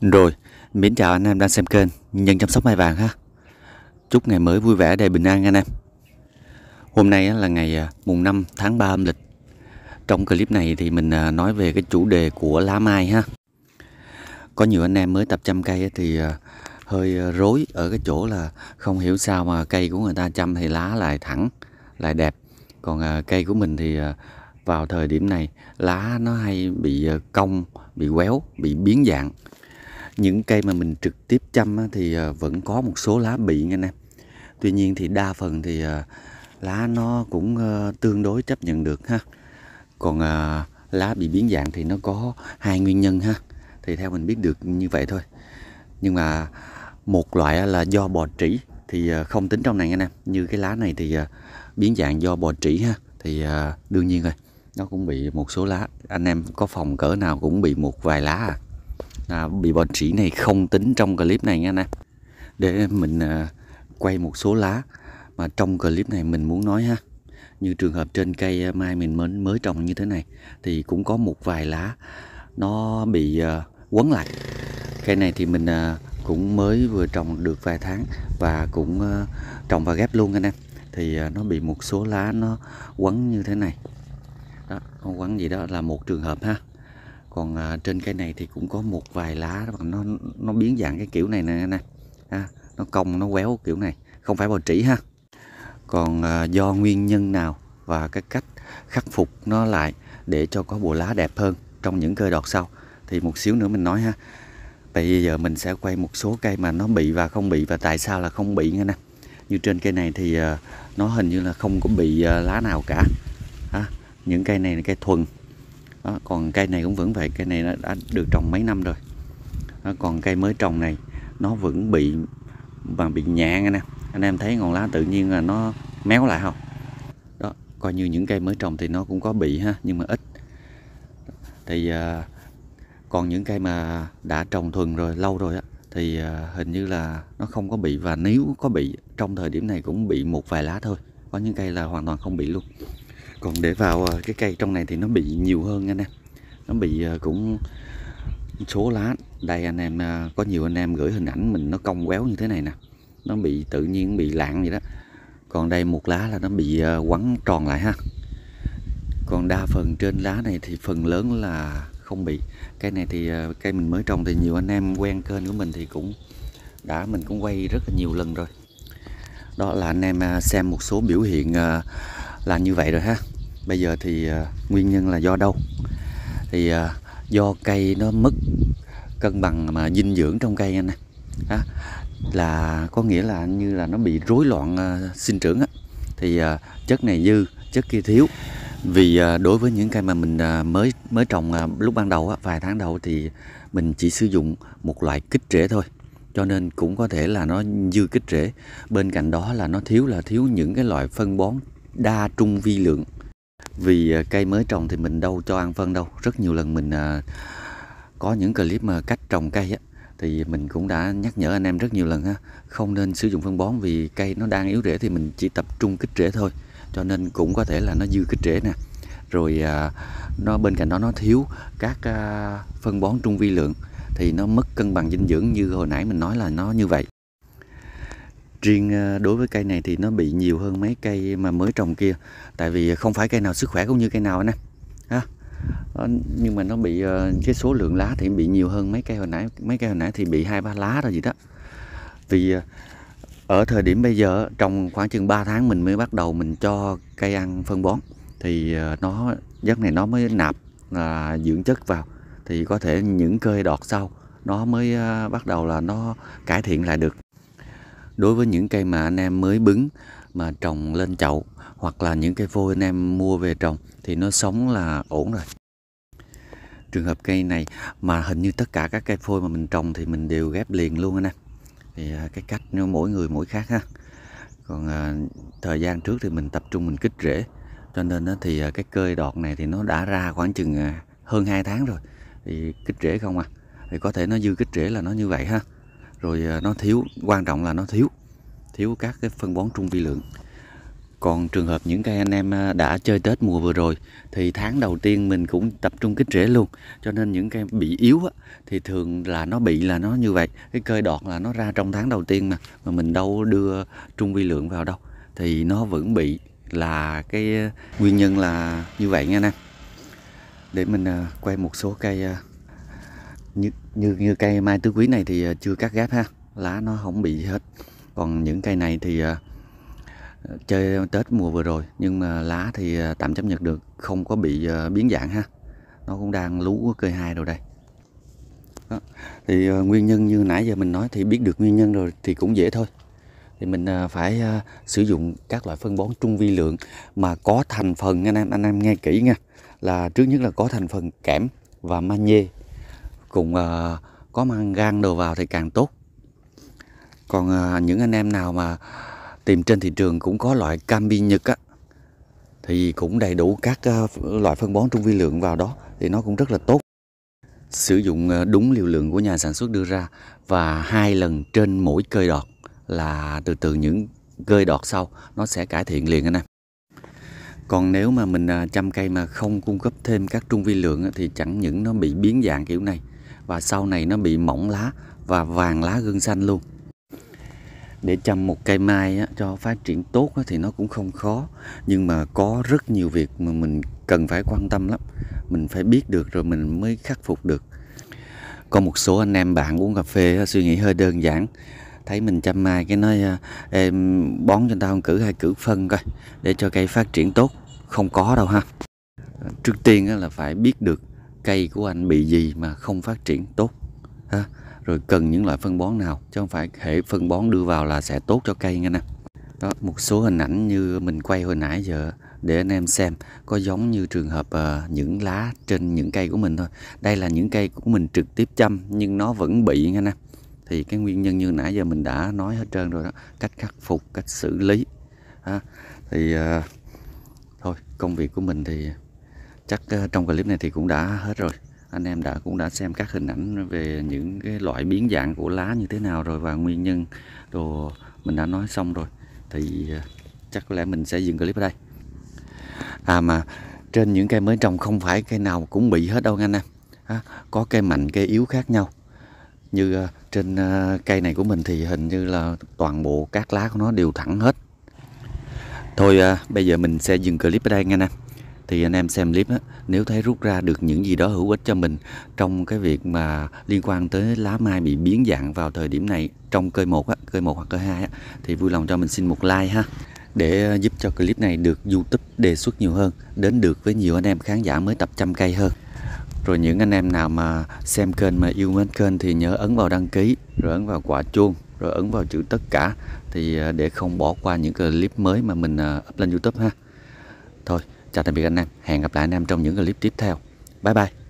Rồi, miễn chào anh em đang xem kênh Nhân chăm sóc mai vàng ha Chúc ngày mới vui vẻ đầy bình an anh em Hôm nay là ngày à, mùng 5 tháng 3 âm lịch Trong clip này thì mình à, nói về cái chủ đề của lá mai ha Có nhiều anh em mới tập chăm cây thì à, hơi rối ở cái chỗ là không hiểu sao mà cây của người ta chăm thì lá lại thẳng, lại đẹp Còn cây của mình thì vào thời điểm này lá nó hay bị cong, bị quéo, bị biến dạng những cây mà mình trực tiếp chăm thì ờ, vẫn có một số lá bị nha anh em tuy nhiên thì đa phần thì ờ, lá nó cũng ờ, tương đối chấp nhận được ha còn lá bị biến dạng thì nó có hai nguyên nhân ha thì theo mình biết được như vậy thôi nhưng mà một loại là do bò trĩ thì không tính trong này anh em như cái lá này thì biến dạng do bò trĩ ha thì đương nhiên rồi nó cũng bị một số lá anh em có phòng cỡ nào cũng bị một vài lá à à, bị bọn trĩ này không tính trong clip này nha anh em để mình à, quay một số lá mà trong clip này mình muốn nói ha như trường hợp trên cây à, mai mình mới mới trồng như thế này thì cũng có một vài lá nó bị à, quấn lại cây này thì mình à, cũng mới vừa trồng được vài tháng và cũng à, trồng và ghép luôn anh em thì à, nó bị một số lá nó quấn như thế này đó quấn gì đó là một trường hợp ha còn à, trên cây này thì cũng có một vài lá mà nó nó biến dạng cái kiểu này nè nè à, nó cong nó quéo kiểu này không phải bào trĩ ha còn à, do nguyên nhân nào và cái cách khắc phục nó lại để cho có bộ lá đẹp hơn trong những cơ đọt sau thì một xíu nữa mình nói ha tại bây giờ mình sẽ quay một số cây mà nó bị và không bị và tại sao là không bị nghe nè như trên cây này thì à, nó hình như là không có bị à, lá nào cả à, những cây này là cây thuần đó, còn cây này cũng vẫn vậy cây này đã được trồng mấy năm rồi đó, còn cây mới trồng này nó vẫn bị mà bị nhạn anh em anh em thấy ngọn lá tự nhiên là nó méo lại không đó coi như những cây mới trồng thì nó cũng có bị ha nhưng mà ít thì à, còn những cây mà đã trồng thuần rồi lâu rồi á thì à, hình như là nó không có bị và nếu có bị trong thời điểm này cũng bị một vài lá thôi có những cây là hoàn toàn không bị luôn còn để vào ờ, cái cây trong này thì nó bị nhiều hơn anh em nó bị ờ, cũng số lá đây anh em ờ, có nhiều anh em gửi hình ảnh mình nó cong quéo như thế này nè nó bị tự nhiên bị lạng vậy đó còn đây một lá là nó bị quắn tròn lại ha còn đa phần trên lá này thì phần lớn là không bị cây này thì cây mình mới trồng thì nhiều anh em quen kênh của mình thì cũng đã mình cũng quay rất là nhiều lần rồi đó là anh em xem một số biểu hiện là như vậy rồi ha bây giờ thì uh, nguyên nhân là do đâu thì uh, do cây nó mất cân bằng mà dinh dưỡng trong cây anh nè là có nghĩa là như là nó bị rối loạn uh, sinh trưởng á thì uh, chất này dư chất kia thiếu vì uh, đối với những cây mà mình uh, mới mới trồng uh, lúc ban đầu á, vài tháng đầu thì mình chỉ sử dụng một loại kích rễ thôi cho nên cũng có thể là nó dư kích rễ bên cạnh đó là nó thiếu là thiếu những cái loại phân bón đa trung vi lượng vì ờ, cây mới trồng thì mình đâu cho ăn phân đâu rất nhiều lần mình ờ, có những clip mà cách trồng cây thì mình cũng đã nhắc nhở anh em rất nhiều lần không nên sử dụng phân bón vì cây nó đang yếu rễ thì mình chỉ tập trung kích rễ thôi cho nên cũng có thể là nó dư kích rễ nè rồi ờ, nó bên cạnh đó nó thiếu các phân bón trung vi lượng thì nó mất cân bằng dinh dưỡng như hồi nãy mình nói là nó như vậy riêng ờ, đối với cây này thì nó bị nhiều hơn mấy cây mà mới trồng kia tại vì không phải cây nào sức khỏe cũng như cây nào anh em ha ờ, nhưng mà nó bị ờ, cái số lượng lá thì bị nhiều hơn mấy cây hồi nãy mấy cây hồi nãy thì bị hai ba lá rồi gì đó vì ở thời điểm bây giờ trong khoảng chừng 3 tháng mình mới bắt đầu mình cho cây ăn phân bón thì nó giấc này nó mới nạp là dưỡng chất vào thì có thể những cây đọt sau nó mới bắt đầu là nó cải thiện lại được đối với những cây mà anh em mới bứng mà trồng lên chậu hoặc là những cây phôi anh em mua về trồng thì nó sống là ổn rồi trường hợp cây này mà hình như tất cả các cây phôi mà mình trồng thì mình đều ghép liền luôn anh em thì à, cái cách mỗi người mỗi khác ha còn à, thời gian trước thì mình tập trung mình kích rễ cho nên đó thì à, cái cơi đọt này thì nó đã ra khoảng chừng à, hơn 2 tháng rồi thì kích rễ không à thì có thể nó dư kích rễ là nó như vậy ha rồi à, nó thiếu quan trọng là nó thiếu thiếu các cái phân bón trung vi lượng còn trường hợp những cây anh em à, đã chơi Tết mùa vừa rồi thì tháng đầu tiên mình cũng tập trung kích rễ luôn. Cho nên những cây bị yếu á, thì thường là nó bị là nó như vậy. Cái cây đọt là nó ra trong tháng đầu tiên mà mà mình đâu đưa trung vi lượng vào đâu. Thì nó vẫn bị là cái à, nguyên nhân là như vậy nha anh em. Để mình quay một số cây như như như cây mai tứ quý này thì ờ, chưa cắt ghép ha lá nó không bị gì hết còn những cây này thì ờ, chơi tết mùa vừa rồi nhưng mà lá thì ờ, tạm chấp nhận được không có bị biến dạng ha nó cũng đang lú cây hai rồi đây đó. thì nguyên nhân như nãy giờ mình nói thì biết được nguyên nhân rồi thì cũng dễ thôi thì mình phải sử dụng các loại phân bón trung vi lượng mà có thành phần anh em anh em nghe kỹ nha là trước nhất là có thành phần kẽm và magie cũng uh, có mang gan đồ vào thì càng tốt còn uh, những anh em nào mà tìm trên thị trường cũng có loại cambi nhật á thì cũng đầy đủ các uh, loại phân bón trung vi lượng vào đó thì nó cũng rất là tốt sử dụng đúng liều lượng của nhà sản xuất đưa ra và hai lần trên mỗi cơi đọt là từ từ những cơi đọt sau nó sẽ cải thiện liền anh em còn nếu mà mình chăm cây mà không cung cấp thêm các trung vi lượng thì chẳng những nó bị biến dạng kiểu này và sau này nó bị mỏng lá và vàng lá gương xanh luôn để chăm một cây mai á, cho phát triển tốt á, thì nó cũng không khó nhưng mà có rất nhiều việc mà mình cần phải quan tâm lắm mình phải biết được rồi mình mới khắc phục được có một số anh em bạn uống cà phê suy nghĩ hơi đơn giản thấy mình chăm mai cái nói à, em bón cho tao một cử hai cử phân coi để cho cây phát triển tốt không có đâu ha trước tiên là phải biết được cây của anh bị gì mà không phát triển tốt ha rồi cần những loại phân bón nào chứ không phải hệ phân bón đưa vào là sẽ tốt cho cây nghe nè đó một số hình ảnh như mình quay hồi nãy giờ để anh em xem có giống như trường hợp uh, những lá trên những cây của mình thôi đây là những cây của mình trực tiếp chăm nhưng nó vẫn bị nghe nè thì cái nguyên nhân như nãy giờ mình đã nói hết trơn rồi đó cách khắc phục cách xử lý ha. thì uh, thôi công việc của mình thì chắc ờ, trong clip này thì cũng đã hết rồi anh em đã cũng đã xem các hình ảnh về những cái loại biến dạng của lá như thế nào rồi và nguyên nhân đồ mình đã nói xong rồi thì ờ, chắc có lẽ mình sẽ dừng clip ở đây à mà trên những cây mới trồng không phải cây nào cũng bị hết đâu anh em à, có cây mạnh cây yếu khác nhau như ờ, trên cây này của mình thì hình như là toàn bộ các lá của nó đều thẳng hết thôi à, bây giờ mình sẽ dừng clip ở đây anh em thì anh em xem clip á, nếu thấy rút ra được những gì đó hữu ích cho mình trong cái việc mà liên quan tới lá mai bị biến dạng vào thời điểm này trong cây 1 á, cây 1 hoặc cây 2 á, thì vui lòng cho mình xin một like ha để giúp cho clip này được YouTube đề xuất nhiều hơn, đến được với nhiều anh em khán giả mới tập trăm cây hơn. Rồi những anh em nào mà xem kênh mà yêu mến kênh thì nhớ ấn vào đăng ký, rồi ấn vào quả chuông, rồi ấn vào chữ tất cả thì à, để không bỏ qua những clip mới mà mình à, up lên YouTube ha. Thôi Chào tạm biệt anh em, hẹn gặp lại anh em trong những clip tiếp theo. Bye bye.